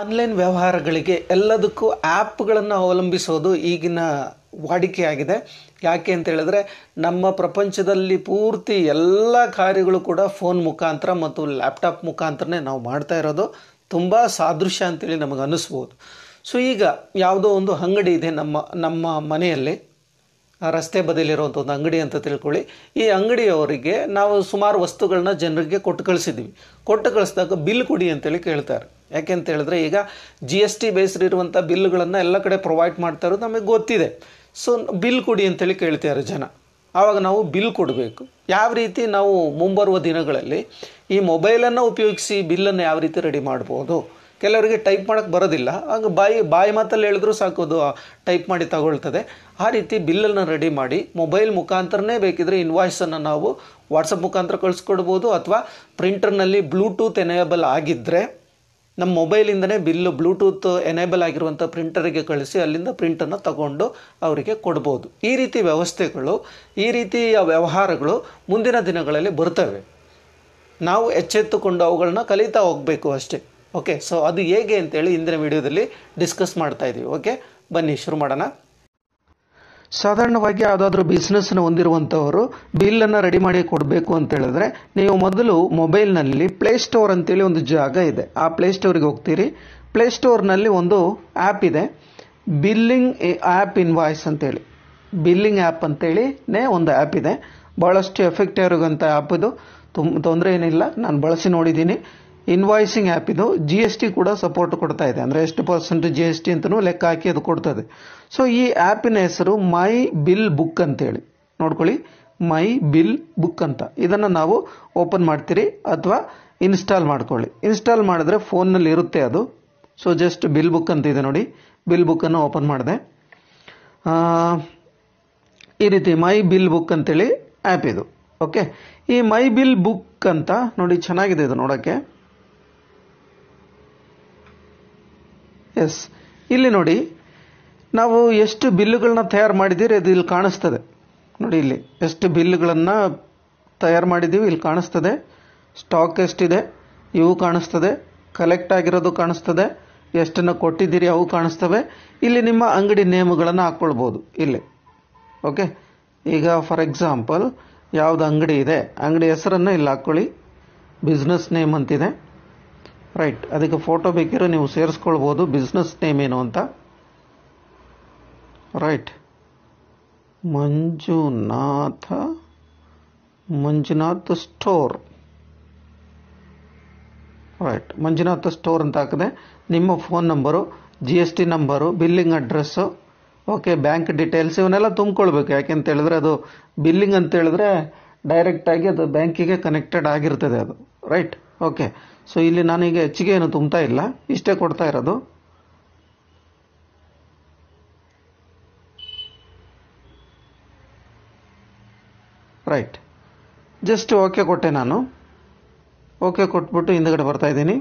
online ವ್ಯವಹಾರಗಳಿಗೆ ಎಲ್ಲದಕ್ಕೂ ಆ್ಯಪ್ಗಳನ್ನು ಅವಲಂಬಿಸೋದು ಈಗಿನ ವಾಡಿಕೆಯಾಗಿದೆ ಯಾಕೆ ಅಂತ ಹೇಳಿದ್ರೆ ನಮ್ಮ ಪ್ರಪಂಚದಲ್ಲಿ ಪೂರ್ತಿ ಎಲ್ಲ ಕಾರ್ಯಗಳು ಕೂಡ ಫೋನ್ ಮುಖಾಂತರ ಮತ್ತು ಲ್ಯಾಪ್ಟಾಪ್ ಮುಖಾಂತರನೇ ನಾವು ಮಾಡ್ತಾ ಇರೋದು ತುಂಬ ಸಾದೃಶ್ಯ ಅಂತೇಳಿ ನಮಗೆ ಅನ್ನಿಸ್ಬೋದು ಸೊ ಈಗ ಯಾವುದೋ ಒಂದು ಅಂಗಡಿ ಇದೆ ನಮ್ಮ ನಮ್ಮ ಮನೆಯಲ್ಲಿ ರಸ್ತೆ ಬದಿಲಿರುವಂಥ ಒಂದು ಅಂಗಡಿ ಅಂತ ತಿಳ್ಕೊಳ್ಳಿ ಈ ಅಂಗಡಿಯವರಿಗೆ ನಾವು ಸುಮಾರು ವಸ್ತುಗಳನ್ನ ಜನರಿಗೆ ಕೊಟ್ಟು ಕಳಿಸಿದ್ವಿ ಕೊಟ್ಟು ಕಳಿಸಿದಾಗ ಬಿಲ್ ಕೊಡಿ ಅಂತೇಳಿ ಕೇಳ್ತಾರೆ ಯಾಕೆಂತ ಹೇಳಿದ್ರೆ ಈಗ ಜಿ ಎಸ್ ಟಿ ಬೇಸ್ಡ್ ಇರುವಂಥ ಬಿಲ್ಗಳನ್ನು ಎಲ್ಲ ಕಡೆ ಪ್ರೊವೈಡ್ ಮಾಡ್ತಾ ಇರೋದು ನಮಗೆ ಗೊತ್ತಿದೆ ಸೊ ಬಿಲ್ ಕೊಡಿ ಅಂತೇಳಿ ಕೇಳ್ತಾರೆ ಜನ ಆವಾಗ ನಾವು ಬಿಲ್ ಕೊಡಬೇಕು ಯಾವ ರೀತಿ ನಾವು ಮುಂಬರುವ ದಿನಗಳಲ್ಲಿ ಈ ಮೊಬೈಲನ್ನು ಉಪಯೋಗಿಸಿ ಬಿಲ್ಲನ್ನು ಯಾವ ರೀತಿ ರೆಡಿ ಮಾಡ್ಬೋದು ಕೆಲವರಿಗೆ ಟೈಪ್ ಮಾಡೋಕ್ಕೆ ಬರೋದಿಲ್ಲ ಹಾಗೆ ಬಾಯಿ ಬಾಯಿ ಮಾತಲ್ಲಿ ಹೇಳಿದ್ರು ಸಾಕು ಅದು ಟೈಪ್ ಮಾಡಿ ತಗೊಳ್ತದೆ ಆ ರೀತಿ ಬಿಲ್ಲನ್ನು ರೆಡಿ ಮಾಡಿ ಮೊಬೈಲ್ ಮುಖಾಂತರನೇ ಬೇಕಿದ್ರೆ ಇನ್ವಾಯ್ಸನ್ನು ನಾವು ವಾಟ್ಸಪ್ ಮುಖಾಂತರ ಕಳಿಸ್ಕೊಡ್ಬೋದು ಅಥವಾ ಪ್ರಿಂಟರ್ನಲ್ಲಿ ಬ್ಲೂಟೂತ್ ಎನೇಬಲ್ ಆಗಿದ್ದರೆ ನಮ್ಮ ಮೊಬೈಲಿಂದನೇ ಬಿಲ್ಲು ಬ್ಲೂಟೂತ್ ಎನೇಬಲ್ ಆಗಿರುವಂಥ ಪ್ರಿಂಟರಿಗೆ ಕಳಿಸಿ ಅಲ್ಲಿಂದ ಪ್ರಿಂಟನ್ನು ತಗೊಂಡು ಅವರಿಗೆ ಕೊಡ್ಬೋದು ಈ ರೀತಿ ವ್ಯವಸ್ಥೆಗಳು ಈ ರೀತಿಯ ವ್ಯವಹಾರಗಳು ಮುಂದಿನ ದಿನಗಳಲ್ಲಿ ಬರ್ತವೆ ನಾವು ಎಚ್ಚೆತ್ತುಕೊಂಡು ಅವುಗಳನ್ನ ಕಲಿತಾ ಹೋಗಬೇಕು ಅಷ್ಟೇ ಓಕೆ ಸೊ ಅದು ಹೇಗೆ ಅಂತೇಳಿ ಇಂದಿನ ವಿಡಿಯೋದಲ್ಲಿ ಡಿಸ್ಕಸ್ ಮಾಡ್ತಾ ಇದ್ದೀವಿ ಓಕೆ ಬನ್ನಿ ಶುರು ಮಾಡೋಣ ಸಾಧಾರಣವಾಗಿ ಯಾವುದಾದ್ರೂ ಬಿಸ್ನೆಸ್ನ ಹೊಂದಿರುವಂಥವರು ಬಿಲ್ಲನ್ನು ರೆಡಿ ಮಾಡಿ ಕೊಡಬೇಕು ಅಂತ ಹೇಳಿದ್ರೆ ನೀವು ಮೊದಲು ಮೊಬೈಲ್ನಲ್ಲಿ ಪ್ಲೇಸ್ಟೋರ್ ಅಂತೇಳಿ ಒಂದು ಜಾಗ ಇದೆ ಆ ಸ್ಟೋರಿಗೆ ಹೋಗ್ತೀರಿ ನಲ್ಲಿ ಒಂದು ಆ್ಯಪ್ ಇದೆ ಬಿಲ್ಲಿಂಗ್ ಆ್ಯಪ್ ಇನ್ವಾಯ್ಸ್ ಅಂತೇಳಿ ಬಿಲ್ಲಿಂಗ್ ಆ್ಯಪ್ ಅಂತೇಳಿನೇ ಒಂದು ಆ್ಯಪ್ ಇದೆ ಭಾಳಷ್ಟು ಎಫೆಕ್ಟ್ ಇರುವಂಥ ಆ್ಯಪ್ ಇದು ತೊಂದರೆ ಏನಿಲ್ಲ ನಾನು ಬಳಸಿ ನೋಡಿದ್ದೀನಿ ಇನ್ವಾಯ್ಸಿಂಗ್ ಆ್ಯಪ್ ಇದು ಜಿ ಎಸ್ ಟಿ ಕೂಡ ಸಪೋರ್ಟ್ ಕೊಡ್ತಾ ಇದೆ ಅಂದರೆ ಎಷ್ಟು ಪರ್ಸೆಂಟ್ ಜಿ ಎಸ್ ಟಿ ಅಂತಲೂ ಲೆಕ್ಕ ಹಾಕಿ ಅದು ಕೊಡ್ತದೆ ಸೊ ಈ ಆ್ಯಪಿನ ಹೆಸರು ಮೈ ಬಿಲ್ ಬುಕ್ ಅಂತೇಳಿ ನೋಡ್ಕೊಳ್ಳಿ ಮೈ ಬಿಲ್ ಬುಕ್ ಅಂತ ಇದನ್ನು ನಾವು ಓಪನ್ ಮಾಡ್ತೀರಿ ಅಥವಾ ಇನ್ಸ್ಟಾಲ್ ಮಾಡ್ಕೊಳ್ಳಿ ಇನ್ಸ್ಟಾಲ್ ಮಾಡಿದ್ರೆ ಫೋನ್ನಲ್ಲಿ ಇರುತ್ತೆ ಅದು ಸೊ ಜಸ್ಟ್ ಬಿಲ್ ಬುಕ್ ಅಂತ ಇದೆ ನೋಡಿ ಬಿಲ್ ಬುಕ್ಕನ್ನು ಓಪನ್ ಮಾಡಿದೆ ಈ ರೀತಿ ಮೈ ಬಿಲ್ ಬುಕ್ ಅಂತೇಳಿ ಆ್ಯಪ್ ಇದು ಓಕೆ ಈ ಮೈ ಬಿಲ್ ಬುಕ್ ಅಂತ ನೋಡಿ ಚೆನ್ನಾಗಿದೆ ಇದು ನೋಡೋಕ್ಕೆ ಎಸ್ ಇಲ್ಲಿ ನೋಡಿ ನಾವು ಎಷ್ಟು ಬಿಲ್ಲುಗಳನ್ನ ತಯಾರು ಮಾಡಿದ್ದೀರಿ ಅದು ಇಲ್ಲಿ ಕಾಣಿಸ್ತದೆ ನೋಡಿ ಇಲ್ಲಿ ಎಷ್ಟು ಬಿಲ್ಲುಗಳನ್ನು ತಯಾರು ಮಾಡಿದ್ದೀವಿ ಇಲ್ಲಿ ಕಾಣಿಸ್ತದೆ ಸ್ಟಾಕ್ ಎಷ್ಟಿದೆ ಇವು ಕಾಣಿಸ್ತದೆ ಕಲೆಕ್ಟ್ ಆಗಿರೋದು ಕಾಣಿಸ್ತದೆ ಎಷ್ಟನ್ನು ಕೊಟ್ಟಿದ್ದೀರಿ ಅವು ಕಾಣಿಸ್ತವೆ ಇಲ್ಲಿ ನಿಮ್ಮ ಅಂಗಡಿ ನೇಮುಗಳನ್ನು ಹಾಕ್ಕೊಳ್ಬೋದು ಇಲ್ಲಿ ಓಕೆ ಈಗ ಫಾರ್ ಎಕ್ಸಾಂಪಲ್ ಯಾವುದು ಅಂಗಡಿ ಇದೆ ಅಂಗಡಿ ಹೆಸರನ್ನು ಇಲ್ಲಿ ಹಾಕ್ಕೊಳ್ಳಿ ಬಿಸ್ನೆಸ್ ನೇಮ್ ಅಂತಿದೆ ರೈಟ್ ಅದಕ್ಕೆ ಫೋಟೋ ಬೇಕಿರೋ ನೀವು ಸೇರಿಸ್ಕೊಳ್ಬೋದು ಬಿಸ್ನೆಸ್ ನೇಮ್ ಏನು ಅಂತ right Manjunatha Manjunath store right Manjunatha store ಅಂತ ಹಾಕಿದೆ ನಿಮ್ಮ phone number G S T number billing address okay bank details ಇವನ್ನೆಲ್ಲ ತುಂಬಿಕೊಳ್ಬೇಕು ಯಾಕೆಂತ ಹೇಳಿದ್ರೆ ಅದು ಬಿಲ್ಲಿಂಗ್ ಅಂತ ಹೇಳಿದ್ರೆ ಡೈರೆಕ್ಟಾಗಿ ಅದು ಬ್ಯಾಂಕಿಗೆ ಕನೆಕ್ಟೆಡ್ ಆಗಿರ್ತದೆ ಅದು ರೈಟ್ ಓಕೆ ಸೊ ಇಲ್ಲಿ ನಾನೀಗ ಹೆಚ್ಚಿಗೆ ಏನು ತುಂಬ್ತಾ ಇಲ್ಲ ಇಷ್ಟೇ ಕೊಡ್ತಾ ಇರೋದು ರೈಟ್ ಜಸ್ಟ್ ಓಕೆ ಕೊಟ್ಟೆ ನಾನು ಓಕೆ ಕೊಟ್ಬಿಟ್ಟು ಹಿಂದ್ಗಡೆ ಬರ್ತಾ ಇದ್ದೀನಿ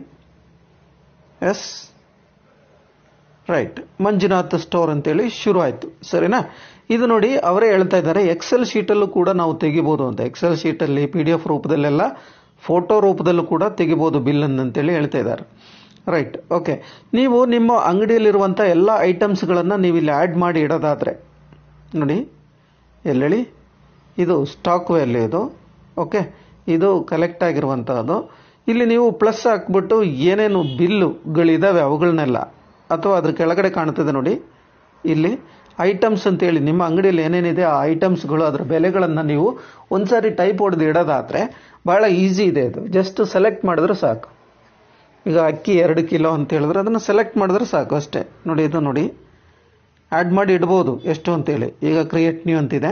ಎಸ್ ರೈಟ್ ಮಂಜುನಾಥ್ ಸ್ಟೋರ್ ಅಂತೇಳಿ ಶುರು ಆಯಿತು ಸರಿನಾ ಇದು ನೋಡಿ ಅವರೇ ಹೇಳ್ತಾ ಇದ್ದಾರೆ ಎಕ್ಸೆಲ್ ಶೀಟಲ್ಲೂ ಕೂಡ ನಾವು ತೆಗಿಬೋದು ಅಂತ ಎಕ್ಸೆಲ್ ಶೀಟಲ್ಲಿ ಪಿ ಡಿ ಎಫ್ ರೂಪದಲ್ಲೆಲ್ಲ ಫೋಟೋ ರೂಪದಲ್ಲೂ ಕೂಡ ತೆಗಿಬೋದು ಬಿಲ್ಲನ್ನು ಅಂತೇಳಿ ಹೇಳ್ತಾ ಇದ್ದಾರೆ ರೈಟ್ ಓಕೆ ನೀವು ನಿಮ್ಮ ಅಂಗಡಿಯಲ್ಲಿರುವಂಥ ಎಲ್ಲ ಐಟಮ್ಸ್ಗಳನ್ನು ನೀವು ಇಲ್ಲಿ ಆ್ಯಡ್ ಮಾಡಿ ಇಡೋದಾದರೆ ನೋಡಿ ಎಲ್ಲೇಳಿ ಇದು ಸ್ಟಾಕ್ ವ್ಯಾಲ್ಯೂ ಇದು ಓಕೆ ಇದು ಕಲೆಕ್ಟ್ ಆಗಿರುವಂಥದ್ದು ಇಲ್ಲಿ ನೀವು ಪ್ಲಸ್ ಹಾಕ್ಬಿಟ್ಟು ಏನೇನು ಬಿಲ್ಲುಗಳಿದ್ದಾವೆ ಅವುಗಳನ್ನೆಲ್ಲ ಅಥವಾ ಅದ್ರ ಕೆಳಗಡೆ ಕಾಣ್ತಿದೆ ನೋಡಿ ಇಲ್ಲಿ ಐಟಮ್ಸ್ ಅಂತೇಳಿ ನಿಮ್ಮ ಅಂಗಡಿಯಲ್ಲಿ ಏನೇನಿದೆ ಆ ಐಟಮ್ಸ್ಗಳು ಅದರ ಬೆಲೆಗಳನ್ನು ನೀವು ಒಂದ್ಸಾರಿ ಟೈಪ್ ಹೊಡೆದು ಇಡೋದಾದರೆ ಭಾಳ ಈಸಿ ಇದೆ ಅದು ಜಸ್ಟ್ ಸೆಲೆಕ್ಟ್ ಮಾಡಿದ್ರೆ ಸಾಕು ಈಗ ಅಕ್ಕಿ ಎರಡು ಕಿಲೋ ಅಂತ ಹೇಳಿದ್ರೆ ಅದನ್ನು ಸೆಲೆಕ್ಟ್ ಮಾಡಿದ್ರೆ ಸಾಕು ಅಷ್ಟೇ ನೋಡಿ ಇದು ನೋಡಿ ಆ್ಯಡ್ ಮಾಡಿ ಇಡ್ಬೋದು ಎಷ್ಟು ಅಂತೇಳಿ ಈಗ ಕ್ರಿಯೇಟ್ ನ್ಯೂ ಅಂತಿದೆ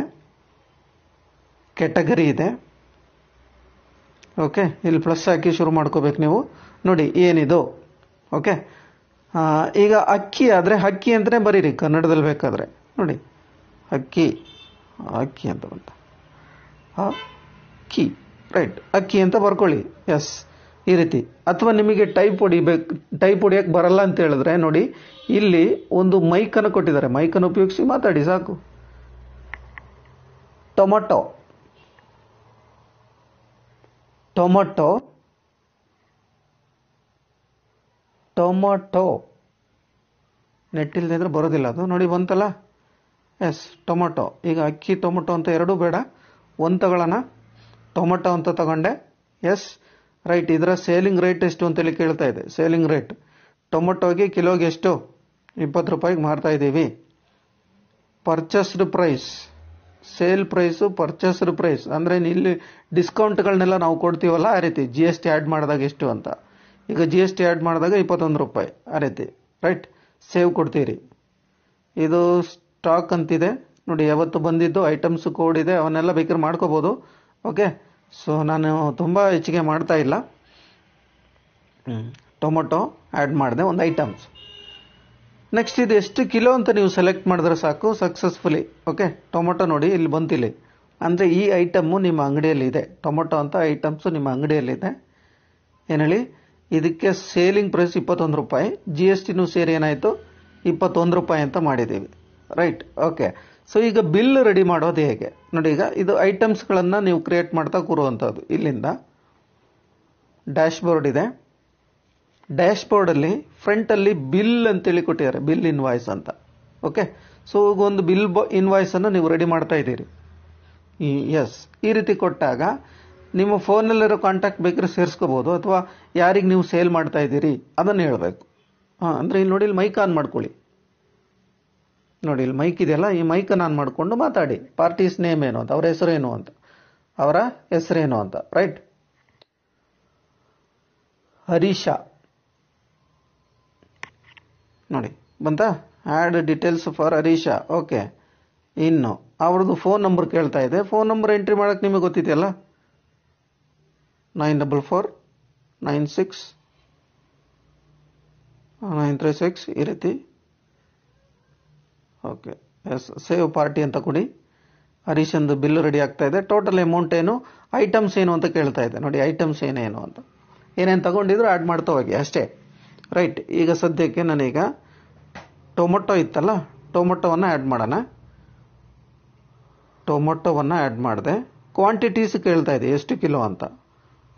ಕೆಟಗರಿ ಇದೆ ಓಕೆ ಇಲ್ಲಿ ಪ್ಲಸ್ ಹಾಕಿ ಶುರು ಮಾಡ್ಕೋಬೇಕು ನೀವು ನೋಡಿ ಏನಿದು ಓಕೆ ಈಗ ಅಕ್ಕಿ ಆದರೆ ಅಕ್ಕಿ ಅಂತಲೇ ಬರೀರಿ ಕನ್ನಡದಲ್ಲಿ ಬೇಕಾದರೆ ನೋಡಿ ಅಕ್ಕಿ ಅಕ್ಕಿ ಅಂತ ಬಂತ ಅಕ್ಕಿ ರೈಟ್ ಅಕ್ಕಿ ಅಂತ ಬರ್ಕೊಳ್ಳಿ ಎಸ್ ಈ ರೀತಿ ಅಥವಾ ನಿಮಗೆ ಟೈಪ್ ಹೊಡಿಬೇಕು ಟೈಪ್ ಹೊಡಿಯೋಕೆ ಬರಲ್ಲ ಅಂತ ಹೇಳಿದ್ರೆ ನೋಡಿ ಇಲ್ಲಿ ಒಂದು ಮೈಕನ್ನು ಕೊಟ್ಟಿದ್ದಾರೆ ಮೈಕನ್ನು ಉಪಯೋಗಿಸಿ ಮಾತಾಡಿ ಸಾಕು ಟೊಮಟೊ ಟೊಮೊಟೊ ಟೊಮೊಟೊ ನೆಟ್ಟಿಲ್ಲದೆ ಬರೋದಿಲ್ಲ ಅದು ನೋಡಿ ಬಂತಲ್ಲ ಎಸ್ ಟೊಮೊಟೊ ಈಗ ಅಕ್ಕಿ ಟೊಮೊಟೊ ಅಂತ ಎರಡೂ ಬೇಡ ಒಂದು ತಗೊಳ್ಳೋಣ ಟೊಮೊಟೊ ಅಂತ ತಗೊಂಡೆ ಎಸ್ ರೈಟ್ ಇದರ ಸೇಲಿಂಗ್ ರೇಟ್ ಎಷ್ಟು ಅಂತೇಳಿ ಕೇಳ್ತಾ ಇದೆ ಸೇಲಿಂಗ್ ರೇಟ್ ಟೊಮೊಟೊಗೆ ಕಿಲೋಗೆ ಎಷ್ಟು ಇಪ್ಪತ್ತು ರೂಪಾಯಿಗೆ ಮಾರ್ತಾ ಇದ್ದೀವಿ purchased price sale price purchased price ಅಂದರೆ ಇಲ್ಲಿ ಡಿಸ್ಕೌಂಟ್ಗಳನ್ನೆಲ್ಲ ನಾವು ಕೊಡ್ತೀವಲ್ಲ ಆ ರೀತಿ ಜಿ ಎಸ್ ಟಿ ಆ್ಯಡ್ ಮಾಡಿದಾಗ ಎಷ್ಟು ಅಂತ ಈಗ ಜಿ ಎಸ್ ಟಿ ಆ್ಯಡ್ ಮಾಡಿದಾಗ ಇಪ್ಪತ್ತೊಂದು ರೂಪಾಯಿ ಆ ರೀತಿ ರೈಟ್ ಸೇವ್ ಕೊಡ್ತೀರಿ ಇದು ಸ್ಟಾಕ್ ಅಂತಿದೆ ನೋಡಿ ಯಾವತ್ತು ಬಂದಿದ್ದು ಐಟಮ್ಸ್ ಕೋಡ್ ಇದೆ ಅವನ್ನೆಲ್ಲ ಬೇಕಾದ್ರೆ ಮಾಡ್ಕೋಬೋದು ಓಕೆ ಸೊ ನಾನು ತುಂಬ ಹೆಚ್ಚಿಗೆ ಮಾಡ್ತಾ ಇಲ್ಲ ಟೊಮೊಟೊ ಆ್ಯಡ್ ಮಾಡಿದೆ ಒಂದು ಐಟಮ್ಸ್ ನೆಕ್ಸ್ಟ್ ಇದು ಎಷ್ಟು ಕಿಲೋ ಅಂತ ನೀವು ಸೆಲೆಕ್ಟ್ ಮಾಡಿದ್ರೆ ಸಾಕು ಸಕ್ಸಸ್ಫುಲಿ ಓಕೆ ಟೊಮೊಟೊ ನೋಡಿ ಇಲ್ಲಿ ಬಂತಿಲ್ಲಿ ಅಂದರೆ ಈ ಐಟಮ್ಮು ನಿಮ್ಮ ಅಂಗಡಿಯಲ್ಲಿ ಇದೆ ಟೊಮೊಟೊ ಅಂತ ಐಟಮ್ಸು ನಿಮ್ಮ ಅಂಗಡಿಯಲ್ಲಿದೆ ಏನು ಹೇಳಿ ಇದಕ್ಕೆ ಸೇಲಿಂಗ್ ಪ್ರೈಸ್ ಇಪ್ಪತ್ತೊಂದು ರೂಪಾಯಿ ಜಿ ಎಸ್ ಟಿನೂ ಸೇರಿ ಏನಾಯಿತು ಇಪ್ಪತ್ತೊಂದು ರೂಪಾಯಿ ಅಂತ ಮಾಡಿದ್ದೀವಿ ರೈಟ್ ಓಕೆ ಸೊ ಈಗ ಬಿಲ್ ರೆಡಿ ಮಾಡೋದು ಹೇಗೆ ನೋಡಿ ಈಗ ಇದು ಐಟಮ್ಸ್ಗಳನ್ನು ನೀವು ಕ್ರಿಯೇಟ್ ಮಾಡ್ತಾ ಕೂರುವಂಥದ್ದು ಇಲ್ಲಿಂದ ಡ್ಯಾಶ್ ಬೋರ್ಡ್ ಇದೆ ಡ್ಯಾಶ್ ಬೋರ್ಡಲ್ಲಿ ಫ್ರಂಟಲ್ಲಿ ಬಿಲ್ ಅಂತೇಳಿ ಕೊಟ್ಟಿದ್ದಾರೆ ಬಿಲ್ ಇನ್ವಾಯ್ಸ್ ಅಂತ ಓಕೆ ಸೊ ಒಂದು ಬಿಲ್ ಬ ಇನ್ವಾಯ್ಸನ್ನು ನೀವು ರೆಡಿ ಮಾಡ್ತಾ ಇದ್ದೀರಿ ಎಸ್ ಈ ರೀತಿ ಕೊಟ್ಟಾಗ ನಿಮ್ಮ ಫೋನಲ್ಲಿರೋ ಕಾಂಟ್ಯಾಕ್ಟ್ ಬೇಕಾದ್ರೆ ಸೇರಿಸ್ಕೋಬೋದು ಅಥವಾ ಯಾರಿಗೆ ನೀವು ಸೇಲ್ ಮಾಡ್ತಾ ಇದ್ದೀರಿ ಅದನ್ನು ಹೇಳಬೇಕು ಹಾಂ ಅಂದರೆ ಇಲ್ಲಿ ನೋಡಿ ಇಲ್ಲಿ ಮೈಕ್ ಆನ್ ಮಾಡ್ಕೊಳ್ಳಿ ನೋಡಿ ಇಲ್ಲಿ ಮೈಕ್ ಇದೆಯಲ್ಲ ಈ ಮೈಕನ್ನು ಆನ್ ಮಾಡಿಕೊಂಡು ಮಾತಾಡಿ ಪಾರ್ಟೀಸ್ ನೇಮ್ ಏನು ಅಂತ ಅವರ ಹೆಸರೇನು ಅಂತ ಅವರ ಹೆಸರೇನು ಅಂತ ರೈಟ್ ಹರೀಶ ನೋಡಿ ಬಂತಾ add details for Harish okay ಇನ್ನು ಅವ್ರದ್ದು ಫೋನ್ ನಂಬರ್ ಕೇಳ್ತಾ ಇದೆ ಫೋನ್ ನಂಬರ್ ಎಂಟ್ರಿ ಮಾಡೋಕ್ಕೆ ನಿಮಗೆ ಗೊತ್ತಿದೆಯಲ್ಲ nine double four nine six nine three six ಈ ರೀತಿ ಓಕೆ ಎಸ್ ಸೇವ್ ಪಾರ್ಟಿ ಅಂತ ಕೊಡಿ ಹರೀಶಂದು ಬಿಲ್ ರೆಡಿ ಆಗ್ತಾ ಇದೆ ಟೋಟಲ್ ಅಮೌಂಟ್ ಏನು ಐಟಮ್ಸ್ ಏನು ಅಂತ ಕೇಳ್ತಾ ಇದೆ ನೋಡಿ ಐಟಮ್ಸ್ ಏನೇನು ಅಂತ ಏನೇನು ತಗೊಂಡಿದ್ರು ಆ್ಯಡ್ ಮಾಡ್ತಾ ಹೋಗಿ ಅಷ್ಟೇ ರೈಟ್ ಈಗ ಸದ್ಯಕ್ಕೆ ನಾನೀಗ ಟೊಮೊಟೊ ಇತ್ತಲ್ಲ ಟೊಮೊಟೊವನ್ನು ಆ್ಯಡ್ ಮಾಡೋಣ ಟೊಮೊಟೊವನ್ನು ಆ್ಯಡ್ ಮಾಡಿದೆ ಕ್ವಾಂಟಿಟೀಸ್ ಕೇಳ್ತಾ ಇದೆ ಎಷ್ಟು ಕಿಲೋ ಅಂತ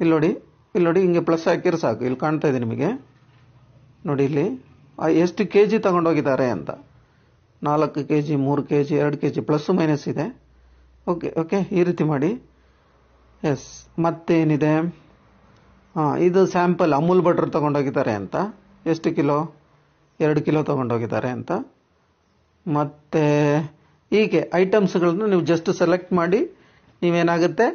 ಇಲ್ಲಿ ನೋಡಿ ಇಲ್ಲಿ ನೋಡಿ ಹಿಂಗೆ ಪ್ಲಸ್ ಹಾಕಿರೋ ಸಾಕು ಇಲ್ಲಿ ಕಾಣ್ತಾ ಇದೆ ನಿಮಗೆ ನೋಡಿ ಇಲ್ಲಿ ಎಷ್ಟು ಕೆ ಜಿ ತಗೊಂಡೋಗಿದ್ದಾರೆ ಅಂತ ನಾಲ್ಕು ಕೆ ಜಿ ಮೂರು ಕೆ ಜಿ ಎರಡು ಕೆ ಜಿ ಪ್ಲಸ್ಸು ಮೈನಸ್ ಇದೆ ಓಕೆ ಓಕೆ ಈ ರೀತಿ ಮಾಡಿ ಎಸ್ ಮತ್ತೇನಿದೆ ಹಾಂ ಇದು ಸ್ಯಾಂಪಲ್ ಅಮೂಲ್ ಬಟ್ರ್ ತೊಗೊಂಡೋಗಿದ್ದಾರೆ ಅಂತ ಎಷ್ಟು ಕಿಲೋ ಎರಡು ಕಿಲೋ ತೊಗೊಂಡೋಗಿದ್ದಾರೆ ಅಂತ ಮತ್ತು ಹೀಗೆ ಐಟಮ್ಸ್ಗಳನ್ನು ನೀವು ಜಸ್ಟ್ ಸೆಲೆಕ್ಟ್ ಮಾಡಿ ನೀವೇನಾಗುತ್ತೆ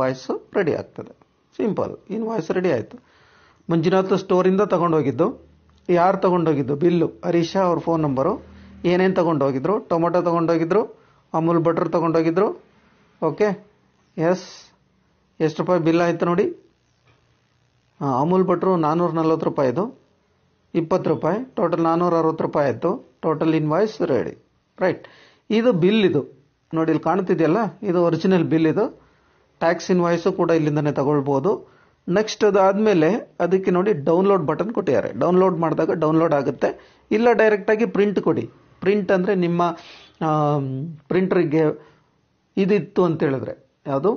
ವಾಯ್ಸು ರೆಡಿ ಆಗ್ತದೆ ಸಿಂಪಲ್ ಇನ್ ವಾಯ್ಸ್ ರೆಡಿ ಆಯಿತು ಮಂಜುನಾಥ್ ಸ್ಟೋರಿಂದ ತಗೊಂಡೋಗಿದ್ದು ಯಾರು ತಗೊಂಡೋಗಿದ್ದು ಬಿಲ್ಲು ಹರೀಶಾ ಅವ್ರ ಫೋನ್ ನಂಬರು ಏನೇನು ತಗೊಂಡೋಗಿದ್ರು ಟೊಮೊಟೊ ತೊಗೊಂಡೋಗಿದ್ರು ಅಮೂಲ್ ಬಟರ್ ತೊಗೊಂಡೋಗಿದ್ರು ಓಕೆ ಎಸ್ ಎಷ್ಟು ರೂಪಾಯಿ ಬಿಲ್ ಆಯಿತು ನೋಡಿ ಹಾಂ ಅಮೂಲ್ ಬಟ್ರು ನಾನ್ನೂರ ನಲ್ವತ್ತು ರೂಪಾಯಿ ಇದು ಇಪ್ಪತ್ತು ರೂಪಾಯಿ ಟೋಟಲ್ ನಾನ್ನೂರ ಅರವತ್ತು ರೂಪಾಯಿ ಆಯಿತು ಟೋಟಲ್ ಇನ್ವಾಯ್ಸ್ ರೆಡಿ ರೈಟ್ ಇದು ಬಿಲ್ ಇದು ನೋಡಿ ಇಲ್ಲಿ ಕಾಣ್ತಿದೆಯಲ್ಲ ಇದು ಒರಿಜಿನಲ್ ಬಿಲ್ ಇದು ಟ್ಯಾಕ್ಸ್ ವಾಯ್ಸು ಕೂಡ ಇಲ್ಲಿಂದನೇ ತಗೊಳ್ಬೋದು ನೆಕ್ಸ್ಟ್ ಅದಾದಮೇಲೆ ಅದಕ್ಕೆ ನೋಡಿ ಡೌನ್ಲೋಡ್ ಬಟನ್ ಕೊಟ್ಟಿದ್ದಾರೆ ಡೌನ್ಲೋಡ್ ಮಾಡಿದಾಗ ಡೌನ್ಲೋಡ್ ಆಗುತ್ತೆ ಇಲ್ಲ ಡೈರೆಕ್ಟಾಗಿ ಪ್ರಿಂಟ್ ಕೊಡಿ ಪ್ರಿಂಟ್ ಅಂದರೆ ನಿಮ್ಮ ಪ್ರಿಂಟ್ರಿಗೆ ಇದಿತ್ತು ಅಂತೇಳಿದ್ರೆ ಯಾವುದು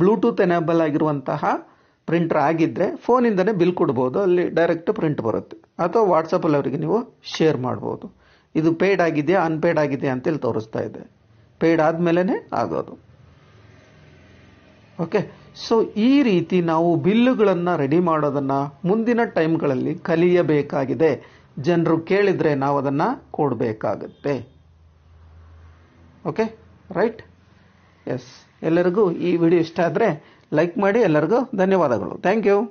ಬ್ಲೂಟೂತ್ ಎನೇಬಲ್ ಆಗಿರುವಂತಹ ಪ್ರಿಂಟರ್ ಆಗಿದ್ದರೆ ಫೋನಿಂದನೇ ಬಿಲ್ ಕೊಡ್ಬೋದು ಅಲ್ಲಿ ಡೈರೆಕ್ಟ್ ಪ್ರಿಂಟ್ ಬರುತ್ತೆ ಅಥವಾ ವಾಟ್ಸಪ್ಪಲ್ಲಿ ಅವರಿಗೆ ನೀವು ಶೇರ್ ಮಾಡ್ಬೋದು ಇದು ಪೇಯ್ಡ್ ಆಗಿದೆಯಾ ಅನ್ಪೇಯ್ಡ್ ಆಗಿದೆಯಾ ಅಂತೇಳಿ ತೋರಿಸ್ತಾ ಇದೆ ಪೇಯ್ಡ್ ಆದಮೇಲೆ ಆಗೋದು ಓಕೆ ಸೊ ಈ ರೀತಿ ನಾವು ಬಿಲ್ಲುಗಳನ್ನು ರೆಡಿ ಮಾಡೋದನ್ನು ಮುಂದಿನ ಟೈಮ್ಗಳಲ್ಲಿ ಕಲಿಯಬೇಕಾಗಿದೆ ಜನರು ಕೇಳಿದರೆ ನಾವು ಅದನ್ನು ಕೊಡಬೇಕಾಗತ್ತೆ ಓಕೆ ರೈಟ್ ಎಸ್ ಎಲ್ಲರಿಗೂ ಈ ವಿಡಿಯೋ ಇಷ್ಟ ಆದರೆ ಲೈಕ್ ಮಾಡಿ ಎಲ್ಲರಿಗೂ ಧನ್ಯವಾದಗಳು ಥ್ಯಾಂಕ್ ಯು